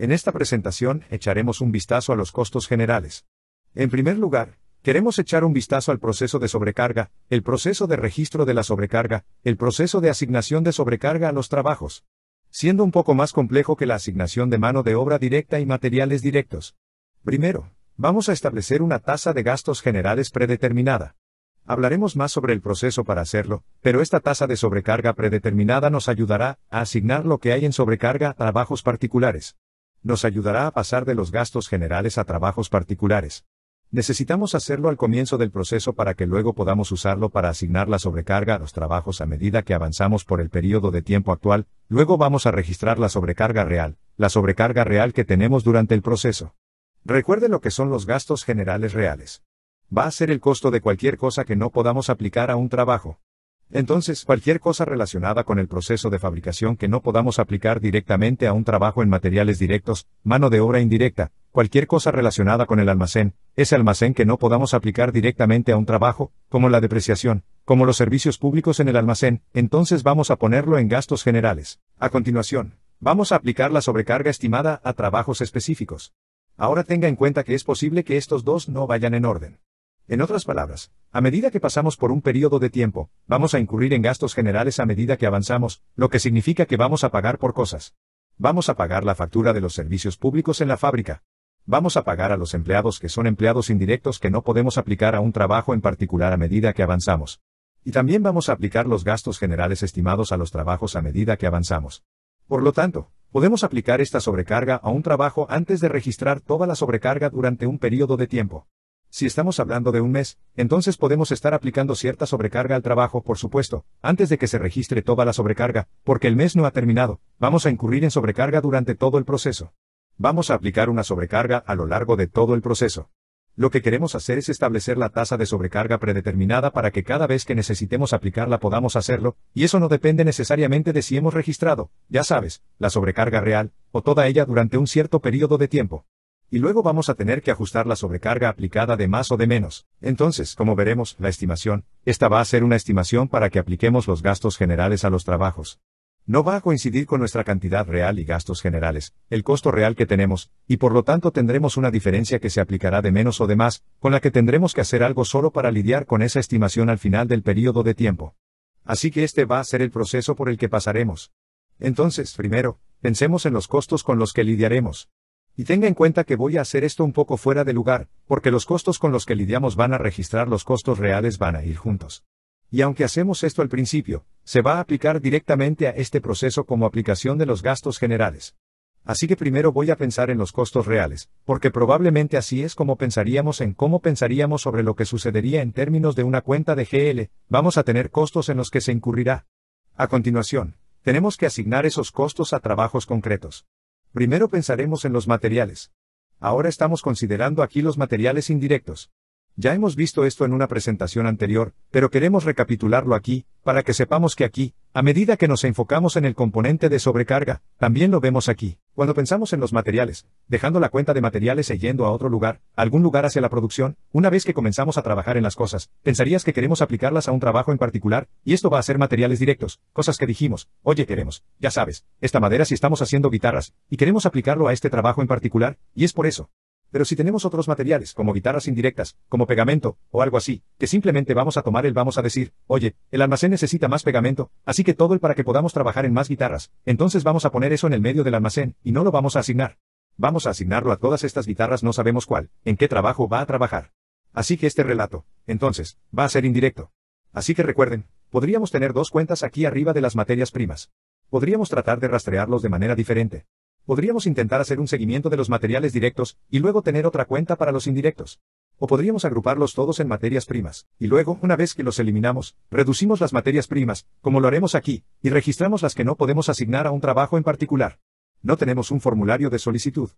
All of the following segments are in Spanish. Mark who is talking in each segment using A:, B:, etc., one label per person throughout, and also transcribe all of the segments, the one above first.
A: En esta presentación echaremos un vistazo a los costos generales. En primer lugar, queremos echar un vistazo al proceso de sobrecarga, el proceso de registro de la sobrecarga, el proceso de asignación de sobrecarga a los trabajos, siendo un poco más complejo que la asignación de mano de obra directa y materiales directos. Primero, vamos a establecer una tasa de gastos generales predeterminada. Hablaremos más sobre el proceso para hacerlo, pero esta tasa de sobrecarga predeterminada nos ayudará a asignar lo que hay en sobrecarga a trabajos particulares nos ayudará a pasar de los gastos generales a trabajos particulares. Necesitamos hacerlo al comienzo del proceso para que luego podamos usarlo para asignar la sobrecarga a los trabajos a medida que avanzamos por el periodo de tiempo actual, luego vamos a registrar la sobrecarga real, la sobrecarga real que tenemos durante el proceso. Recuerde lo que son los gastos generales reales. Va a ser el costo de cualquier cosa que no podamos aplicar a un trabajo. Entonces, cualquier cosa relacionada con el proceso de fabricación que no podamos aplicar directamente a un trabajo en materiales directos, mano de obra indirecta, cualquier cosa relacionada con el almacén, ese almacén que no podamos aplicar directamente a un trabajo, como la depreciación, como los servicios públicos en el almacén, entonces vamos a ponerlo en gastos generales. A continuación, vamos a aplicar la sobrecarga estimada a trabajos específicos. Ahora tenga en cuenta que es posible que estos dos no vayan en orden. En otras palabras, a medida que pasamos por un periodo de tiempo, vamos a incurrir en gastos generales a medida que avanzamos, lo que significa que vamos a pagar por cosas. Vamos a pagar la factura de los servicios públicos en la fábrica. Vamos a pagar a los empleados que son empleados indirectos que no podemos aplicar a un trabajo en particular a medida que avanzamos. Y también vamos a aplicar los gastos generales estimados a los trabajos a medida que avanzamos. Por lo tanto, podemos aplicar esta sobrecarga a un trabajo antes de registrar toda la sobrecarga durante un periodo de tiempo. Si estamos hablando de un mes, entonces podemos estar aplicando cierta sobrecarga al trabajo, por supuesto, antes de que se registre toda la sobrecarga, porque el mes no ha terminado, vamos a incurrir en sobrecarga durante todo el proceso. Vamos a aplicar una sobrecarga a lo largo de todo el proceso. Lo que queremos hacer es establecer la tasa de sobrecarga predeterminada para que cada vez que necesitemos aplicarla podamos hacerlo, y eso no depende necesariamente de si hemos registrado, ya sabes, la sobrecarga real, o toda ella durante un cierto periodo de tiempo y luego vamos a tener que ajustar la sobrecarga aplicada de más o de menos. Entonces, como veremos, la estimación, esta va a ser una estimación para que apliquemos los gastos generales a los trabajos. No va a coincidir con nuestra cantidad real y gastos generales, el costo real que tenemos, y por lo tanto tendremos una diferencia que se aplicará de menos o de más, con la que tendremos que hacer algo solo para lidiar con esa estimación al final del periodo de tiempo. Así que este va a ser el proceso por el que pasaremos. Entonces, primero, pensemos en los costos con los que lidiaremos. Y tenga en cuenta que voy a hacer esto un poco fuera de lugar, porque los costos con los que lidiamos van a registrar los costos reales van a ir juntos. Y aunque hacemos esto al principio, se va a aplicar directamente a este proceso como aplicación de los gastos generales. Así que primero voy a pensar en los costos reales, porque probablemente así es como pensaríamos en cómo pensaríamos sobre lo que sucedería en términos de una cuenta de GL, vamos a tener costos en los que se incurrirá. A continuación, tenemos que asignar esos costos a trabajos concretos. Primero pensaremos en los materiales. Ahora estamos considerando aquí los materiales indirectos. Ya hemos visto esto en una presentación anterior, pero queremos recapitularlo aquí, para que sepamos que aquí, a medida que nos enfocamos en el componente de sobrecarga, también lo vemos aquí. Cuando pensamos en los materiales, dejando la cuenta de materiales e yendo a otro lugar, algún lugar hacia la producción, una vez que comenzamos a trabajar en las cosas, pensarías que queremos aplicarlas a un trabajo en particular, y esto va a ser materiales directos, cosas que dijimos, oye queremos, ya sabes, esta madera si estamos haciendo guitarras, y queremos aplicarlo a este trabajo en particular, y es por eso. Pero si tenemos otros materiales, como guitarras indirectas, como pegamento, o algo así, que simplemente vamos a tomar el vamos a decir, oye, el almacén necesita más pegamento, así que todo el para que podamos trabajar en más guitarras, entonces vamos a poner eso en el medio del almacén, y no lo vamos a asignar. Vamos a asignarlo a todas estas guitarras no sabemos cuál, en qué trabajo va a trabajar. Así que este relato, entonces, va a ser indirecto. Así que recuerden, podríamos tener dos cuentas aquí arriba de las materias primas. Podríamos tratar de rastrearlos de manera diferente. Podríamos intentar hacer un seguimiento de los materiales directos, y luego tener otra cuenta para los indirectos. O podríamos agruparlos todos en materias primas, y luego, una vez que los eliminamos, reducimos las materias primas, como lo haremos aquí, y registramos las que no podemos asignar a un trabajo en particular. No tenemos un formulario de solicitud.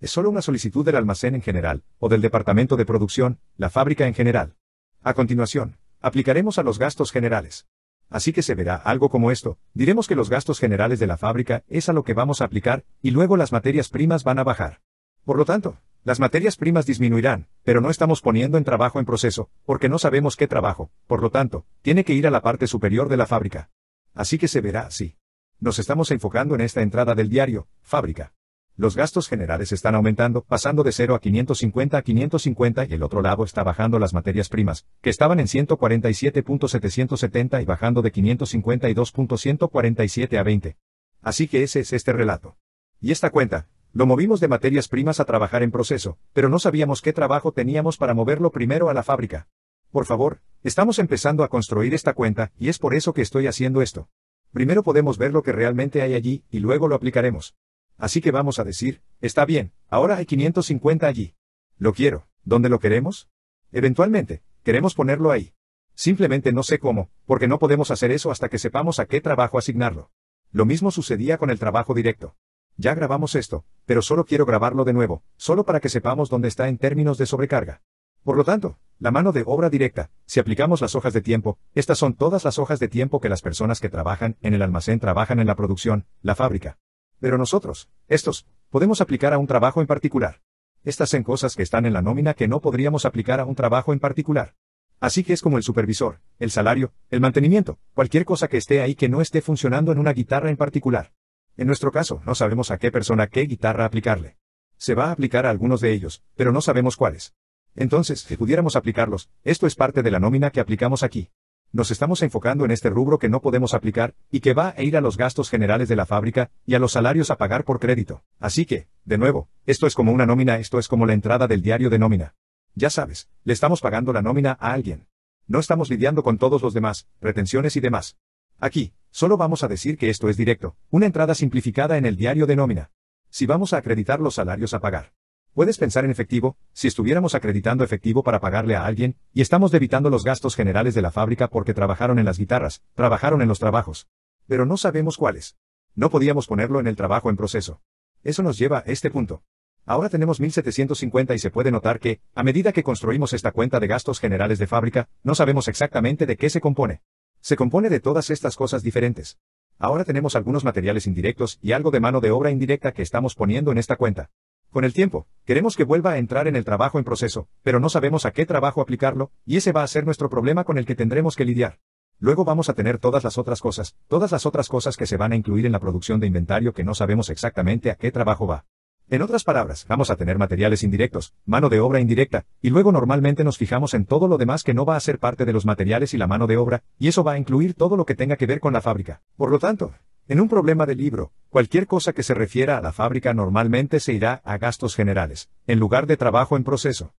A: Es solo una solicitud del almacén en general, o del departamento de producción, la fábrica en general. A continuación, aplicaremos a los gastos generales así que se verá algo como esto, diremos que los gastos generales de la fábrica es a lo que vamos a aplicar, y luego las materias primas van a bajar. Por lo tanto, las materias primas disminuirán, pero no estamos poniendo en trabajo en proceso, porque no sabemos qué trabajo, por lo tanto, tiene que ir a la parte superior de la fábrica. Así que se verá así. Nos estamos enfocando en esta entrada del diario, fábrica. Los gastos generales están aumentando, pasando de 0 a 550 a 550 y el otro lado está bajando las materias primas, que estaban en 147.770 y bajando de 552.147 a 20. Así que ese es este relato. Y esta cuenta, lo movimos de materias primas a trabajar en proceso, pero no sabíamos qué trabajo teníamos para moverlo primero a la fábrica. Por favor, estamos empezando a construir esta cuenta y es por eso que estoy haciendo esto. Primero podemos ver lo que realmente hay allí y luego lo aplicaremos. Así que vamos a decir, está bien, ahora hay 550 allí. Lo quiero. ¿Dónde lo queremos? Eventualmente, queremos ponerlo ahí. Simplemente no sé cómo, porque no podemos hacer eso hasta que sepamos a qué trabajo asignarlo. Lo mismo sucedía con el trabajo directo. Ya grabamos esto, pero solo quiero grabarlo de nuevo, solo para que sepamos dónde está en términos de sobrecarga. Por lo tanto, la mano de obra directa, si aplicamos las hojas de tiempo, estas son todas las hojas de tiempo que las personas que trabajan en el almacén trabajan en la producción, la fábrica. Pero nosotros, estos, podemos aplicar a un trabajo en particular. Estas son cosas que están en la nómina que no podríamos aplicar a un trabajo en particular. Así que es como el supervisor, el salario, el mantenimiento, cualquier cosa que esté ahí que no esté funcionando en una guitarra en particular. En nuestro caso, no sabemos a qué persona qué guitarra aplicarle. Se va a aplicar a algunos de ellos, pero no sabemos cuáles. Entonces, si pudiéramos aplicarlos, esto es parte de la nómina que aplicamos aquí nos estamos enfocando en este rubro que no podemos aplicar, y que va a ir a los gastos generales de la fábrica, y a los salarios a pagar por crédito. Así que, de nuevo, esto es como una nómina, esto es como la entrada del diario de nómina. Ya sabes, le estamos pagando la nómina a alguien. No estamos lidiando con todos los demás, retenciones y demás. Aquí, solo vamos a decir que esto es directo, una entrada simplificada en el diario de nómina. Si vamos a acreditar los salarios a pagar. Puedes pensar en efectivo, si estuviéramos acreditando efectivo para pagarle a alguien, y estamos debitando los gastos generales de la fábrica porque trabajaron en las guitarras, trabajaron en los trabajos. Pero no sabemos cuáles. No podíamos ponerlo en el trabajo en proceso. Eso nos lleva a este punto. Ahora tenemos 1750 y se puede notar que, a medida que construimos esta cuenta de gastos generales de fábrica, no sabemos exactamente de qué se compone. Se compone de todas estas cosas diferentes. Ahora tenemos algunos materiales indirectos y algo de mano de obra indirecta que estamos poniendo en esta cuenta. Con el tiempo, queremos que vuelva a entrar en el trabajo en proceso, pero no sabemos a qué trabajo aplicarlo, y ese va a ser nuestro problema con el que tendremos que lidiar. Luego vamos a tener todas las otras cosas, todas las otras cosas que se van a incluir en la producción de inventario que no sabemos exactamente a qué trabajo va. En otras palabras, vamos a tener materiales indirectos, mano de obra indirecta, y luego normalmente nos fijamos en todo lo demás que no va a ser parte de los materiales y la mano de obra, y eso va a incluir todo lo que tenga que ver con la fábrica. Por lo tanto, en un problema de libro, cualquier cosa que se refiera a la fábrica normalmente se irá a gastos generales, en lugar de trabajo en proceso.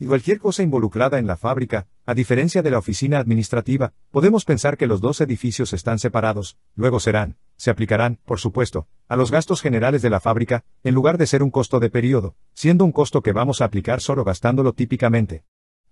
A: Y cualquier cosa involucrada en la fábrica, a diferencia de la oficina administrativa, podemos pensar que los dos edificios están separados, luego serán, se aplicarán, por supuesto, a los gastos generales de la fábrica, en lugar de ser un costo de periodo, siendo un costo que vamos a aplicar solo gastándolo típicamente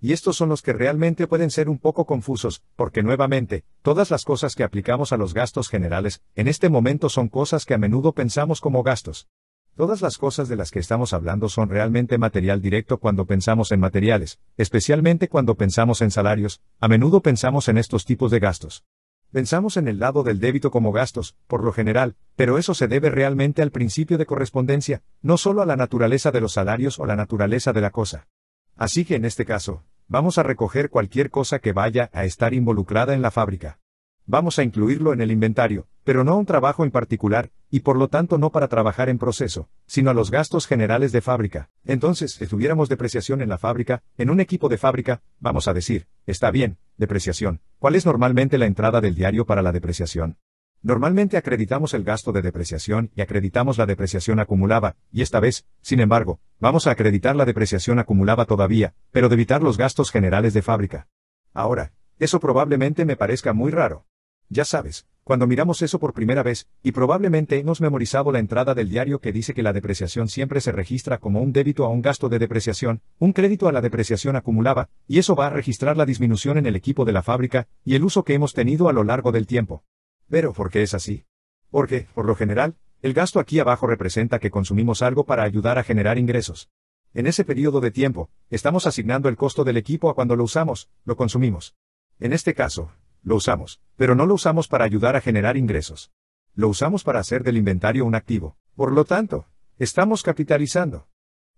A: y estos son los que realmente pueden ser un poco confusos, porque nuevamente, todas las cosas que aplicamos a los gastos generales, en este momento son cosas que a menudo pensamos como gastos. Todas las cosas de las que estamos hablando son realmente material directo cuando pensamos en materiales, especialmente cuando pensamos en salarios, a menudo pensamos en estos tipos de gastos. Pensamos en el lado del débito como gastos, por lo general, pero eso se debe realmente al principio de correspondencia, no solo a la naturaleza de los salarios o la naturaleza de la cosa. Así que en este caso, Vamos a recoger cualquier cosa que vaya a estar involucrada en la fábrica. Vamos a incluirlo en el inventario, pero no un trabajo en particular, y por lo tanto no para trabajar en proceso, sino a los gastos generales de fábrica. Entonces, si tuviéramos depreciación en la fábrica, en un equipo de fábrica, vamos a decir, está bien, depreciación. ¿Cuál es normalmente la entrada del diario para la depreciación? Normalmente acreditamos el gasto de depreciación y acreditamos la depreciación acumulada, y esta vez, sin embargo, vamos a acreditar la depreciación acumulada todavía, pero de evitar los gastos generales de fábrica. Ahora, eso probablemente me parezca muy raro. Ya sabes, cuando miramos eso por primera vez, y probablemente hemos memorizado la entrada del diario que dice que la depreciación siempre se registra como un débito a un gasto de depreciación, un crédito a la depreciación acumulada, y eso va a registrar la disminución en el equipo de la fábrica, y el uso que hemos tenido a lo largo del tiempo. Pero ¿por qué es así? Porque, por lo general, el gasto aquí abajo representa que consumimos algo para ayudar a generar ingresos. En ese periodo de tiempo, estamos asignando el costo del equipo a cuando lo usamos, lo consumimos. En este caso, lo usamos, pero no lo usamos para ayudar a generar ingresos. Lo usamos para hacer del inventario un activo. Por lo tanto, estamos capitalizando.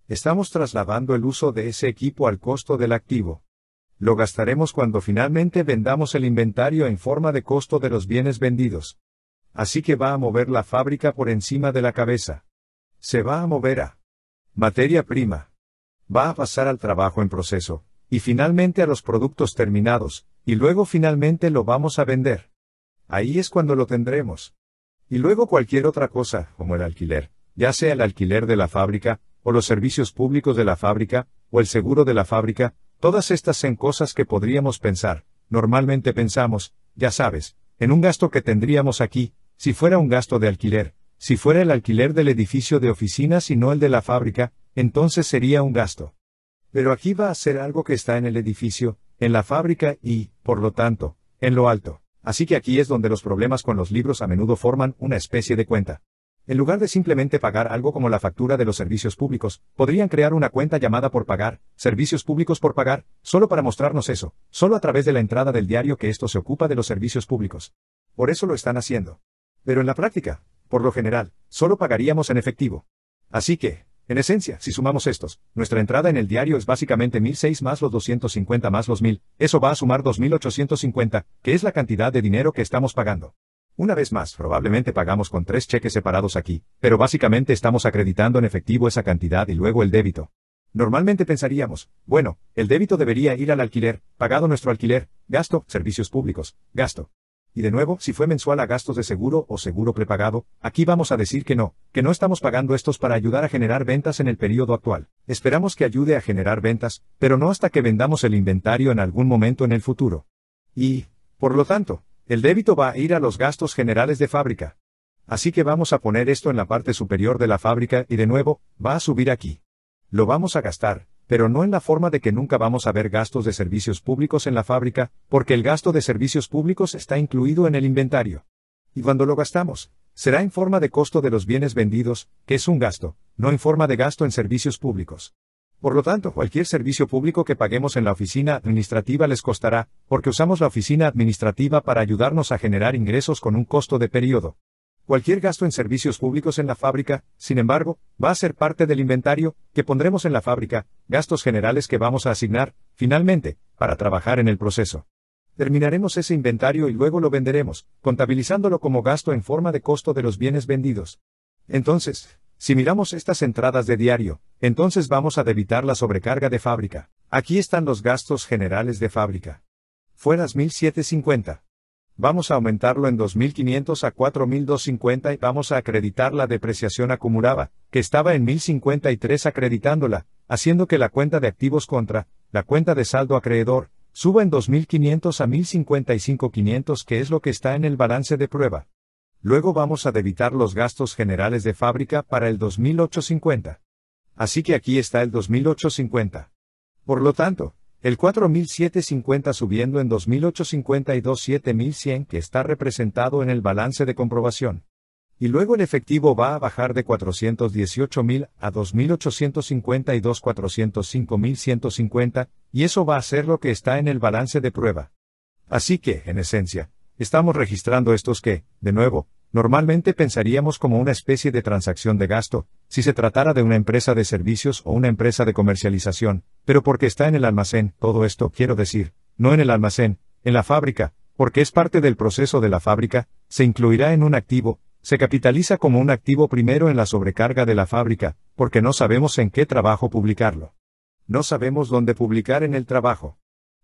A: Estamos trasladando el uso de ese equipo al costo del activo. Lo gastaremos cuando finalmente vendamos el inventario en forma de costo de los bienes vendidos. Así que va a mover la fábrica por encima de la cabeza. Se va a mover a materia prima. Va a pasar al trabajo en proceso, y finalmente a los productos terminados, y luego finalmente lo vamos a vender. Ahí es cuando lo tendremos. Y luego cualquier otra cosa, como el alquiler, ya sea el alquiler de la fábrica, o los servicios públicos de la fábrica, o el seguro de la fábrica, Todas estas son cosas que podríamos pensar, normalmente pensamos, ya sabes, en un gasto que tendríamos aquí, si fuera un gasto de alquiler, si fuera el alquiler del edificio de oficinas y no el de la fábrica, entonces sería un gasto. Pero aquí va a ser algo que está en el edificio, en la fábrica y, por lo tanto, en lo alto. Así que aquí es donde los problemas con los libros a menudo forman una especie de cuenta. En lugar de simplemente pagar algo como la factura de los servicios públicos, podrían crear una cuenta llamada por pagar, servicios públicos por pagar, solo para mostrarnos eso, solo a través de la entrada del diario que esto se ocupa de los servicios públicos. Por eso lo están haciendo. Pero en la práctica, por lo general, solo pagaríamos en efectivo. Así que, en esencia, si sumamos estos, nuestra entrada en el diario es básicamente 1006 más los 250 más los 1000, eso va a sumar 2850, que es la cantidad de dinero que estamos pagando. Una vez más, probablemente pagamos con tres cheques separados aquí, pero básicamente estamos acreditando en efectivo esa cantidad y luego el débito. Normalmente pensaríamos, bueno, el débito debería ir al alquiler, pagado nuestro alquiler, gasto, servicios públicos, gasto. Y de nuevo, si fue mensual a gastos de seguro o seguro prepagado, aquí vamos a decir que no, que no estamos pagando estos para ayudar a generar ventas en el periodo actual. Esperamos que ayude a generar ventas, pero no hasta que vendamos el inventario en algún momento en el futuro. Y, por lo tanto, el débito va a ir a los gastos generales de fábrica. Así que vamos a poner esto en la parte superior de la fábrica y de nuevo, va a subir aquí. Lo vamos a gastar, pero no en la forma de que nunca vamos a ver gastos de servicios públicos en la fábrica, porque el gasto de servicios públicos está incluido en el inventario. Y cuando lo gastamos, será en forma de costo de los bienes vendidos, que es un gasto, no en forma de gasto en servicios públicos. Por lo tanto, cualquier servicio público que paguemos en la oficina administrativa les costará, porque usamos la oficina administrativa para ayudarnos a generar ingresos con un costo de periodo. Cualquier gasto en servicios públicos en la fábrica, sin embargo, va a ser parte del inventario que pondremos en la fábrica, gastos generales que vamos a asignar, finalmente, para trabajar en el proceso. Terminaremos ese inventario y luego lo venderemos, contabilizándolo como gasto en forma de costo de los bienes vendidos. Entonces, si miramos estas entradas de diario, entonces vamos a debitar la sobrecarga de fábrica. Aquí están los gastos generales de fábrica. Fueras 1750. Vamos a aumentarlo en 2500 a 4250 y vamos a acreditar la depreciación acumulada, que estaba en 1053 acreditándola, haciendo que la cuenta de activos contra, la cuenta de saldo acreedor, suba en 2500 a 1.055.500, que es lo que está en el balance de prueba. Luego vamos a debitar los gastos generales de fábrica para el 2850. Así que aquí está el 2850. Por lo tanto, el 4750 subiendo en 2850 y 27100 que está representado en el balance de comprobación. Y luego el efectivo va a bajar de 418.000 a 2.850 y 2.405.150, y eso va a ser lo que está en el balance de prueba. Así que, en esencia, estamos registrando estos que, de nuevo, Normalmente pensaríamos como una especie de transacción de gasto, si se tratara de una empresa de servicios o una empresa de comercialización, pero porque está en el almacén, todo esto quiero decir, no en el almacén, en la fábrica, porque es parte del proceso de la fábrica, se incluirá en un activo, se capitaliza como un activo primero en la sobrecarga de la fábrica, porque no sabemos en qué trabajo publicarlo. No sabemos dónde publicar en el trabajo.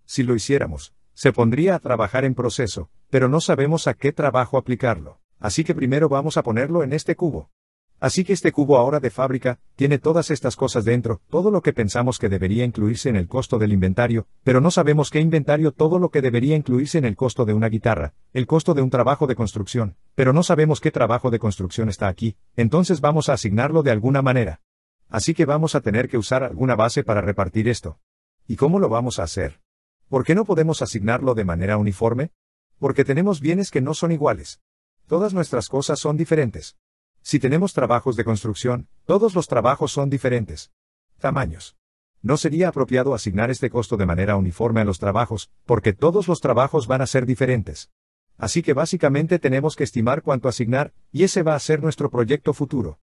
A: Si lo hiciéramos, se pondría a trabajar en proceso, pero no sabemos a qué trabajo aplicarlo así que primero vamos a ponerlo en este cubo. Así que este cubo ahora de fábrica, tiene todas estas cosas dentro, todo lo que pensamos que debería incluirse en el costo del inventario, pero no sabemos qué inventario todo lo que debería incluirse en el costo de una guitarra, el costo de un trabajo de construcción, pero no sabemos qué trabajo de construcción está aquí, entonces vamos a asignarlo de alguna manera. Así que vamos a tener que usar alguna base para repartir esto. ¿Y cómo lo vamos a hacer? ¿Por qué no podemos asignarlo de manera uniforme? Porque tenemos bienes que no son iguales todas nuestras cosas son diferentes. Si tenemos trabajos de construcción, todos los trabajos son diferentes. Tamaños. No sería apropiado asignar este costo de manera uniforme a los trabajos, porque todos los trabajos van a ser diferentes. Así que básicamente tenemos que estimar cuánto asignar, y ese va a ser nuestro proyecto futuro.